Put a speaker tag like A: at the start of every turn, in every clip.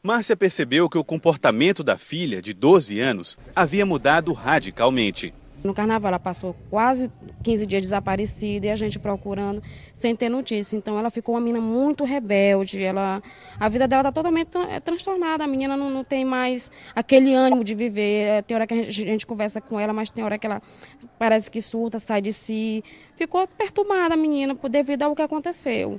A: Márcia percebeu que o comportamento da filha, de 12 anos, havia mudado radicalmente.
B: No carnaval, ela passou quase 15 dias desaparecida e a gente procurando sem ter notícia. Então, ela ficou uma menina muito rebelde. Ela, a vida dela está totalmente é transtornada. A menina não, não, tem mais aquele ânimo de viver. É, tem hora que a gente, a gente, conversa com ela, mas tem hora que ela parece que surta, sai de si. Ficou perturbada a menina devido ao que aconteceu.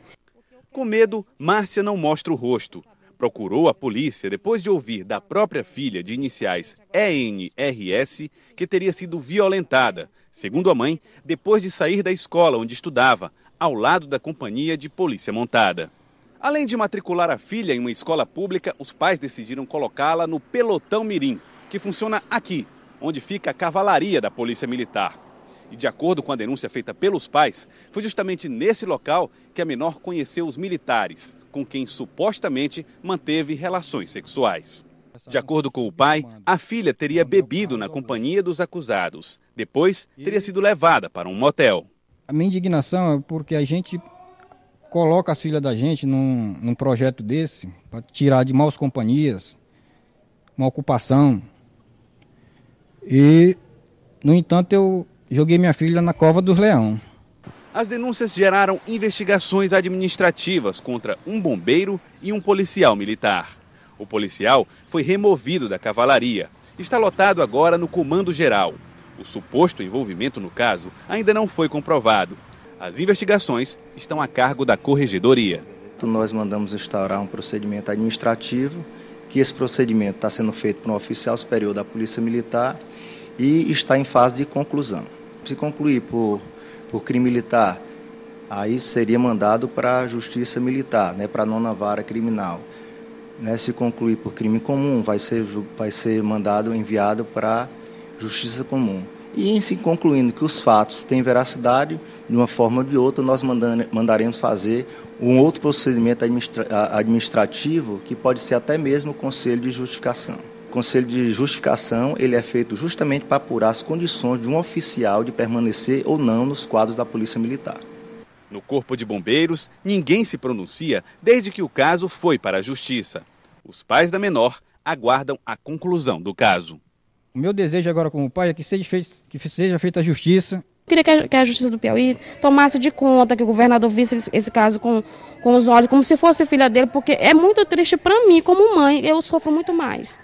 A: Com medo, Márcia não mostra o rosto procurou a polícia depois de ouvir da própria filha de iniciais ENRS que teria sido violentada, segundo a mãe, depois de sair da escola onde estudava, ao lado da companhia de polícia montada. Além de matricular a filha em uma escola pública, os pais decidiram colocá-la no Pelotão Mirim, que funciona aqui, onde fica a cavalaria da Polícia Militar. E de acordo com a denúncia feita pelos pais, foi justamente nesse local que a menor conheceu os militares com quem supostamente manteve relações sexuais. De acordo com o pai, a filha teria bebido na companhia dos acusados. Depois, teria sido levada para um motel.
C: A minha indignação é porque a gente coloca as filhas da gente num, num projeto desse para tirar de maus companhias, uma ocupação. E, no entanto, eu joguei minha filha na cova dos leões.
A: As denúncias geraram investigações administrativas contra um bombeiro e um policial militar. O policial foi removido da cavalaria. Está lotado agora no comando geral. O suposto envolvimento no caso ainda não foi comprovado. As investigações estão a cargo da corregedoria.
D: Nós mandamos instaurar um procedimento administrativo, que esse procedimento está sendo feito por um oficial superior da Polícia Militar e está em fase de conclusão. Se concluir por por crime militar, aí seria mandado para a Justiça Militar, né, para a nona vara criminal. Né, se concluir por crime comum, vai ser, vai ser mandado, enviado para a Justiça Comum. E em se concluindo que os fatos têm veracidade, de uma forma ou de outra, nós mandaremos fazer um outro procedimento administrativo, que pode ser até mesmo o Conselho de Justificação conselho de justificação ele é feito justamente para apurar as condições de um oficial de permanecer ou não nos quadros da Polícia Militar.
A: No Corpo de Bombeiros, ninguém se pronuncia desde que o caso foi para a Justiça. Os pais da menor aguardam a conclusão do caso. O meu desejo agora
C: como pai é que seja, que seja feita a justiça. Eu queria
B: que a, Justiça do Piauí tomasse de conta, que o governador visse esse caso com, com os olhos, como se fosse filha dele, porque é muito triste para mim, como mãe, eu sofro muito mais.